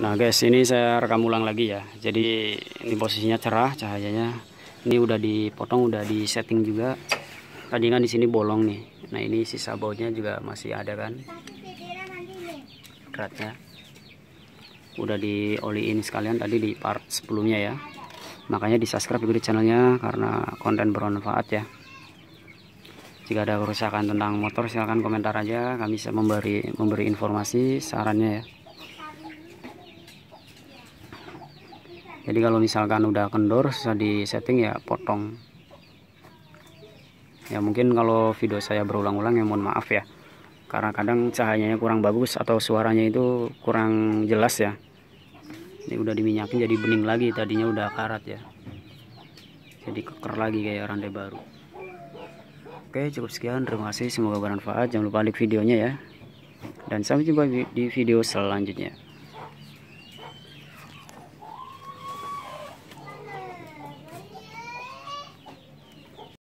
Nah guys ini saya rekam ulang lagi ya Jadi ini posisinya cerah cahayanya Ini udah dipotong udah di setting juga Tadi kan di sini bolong nih Nah ini sisa bautnya juga masih ada kan Beratnya Udah di dioliin sekalian tadi di part sebelumnya ya Makanya di subscribe juga di channelnya karena konten bermanfaat ya Jika ada kerusakan tentang motor silahkan komentar aja Kami bisa memberi, memberi informasi sarannya ya jadi kalau misalkan udah kendor susah di setting ya potong ya mungkin kalau video saya berulang-ulang ya mohon maaf ya karena kadang cahayanya kurang bagus atau suaranya itu kurang jelas ya ini udah diminyakin jadi bening lagi tadinya udah karat ya jadi keker lagi kayak rantai baru oke cukup sekian terima kasih semoga bermanfaat jangan lupa like videonya ya dan sampai jumpa di video selanjutnya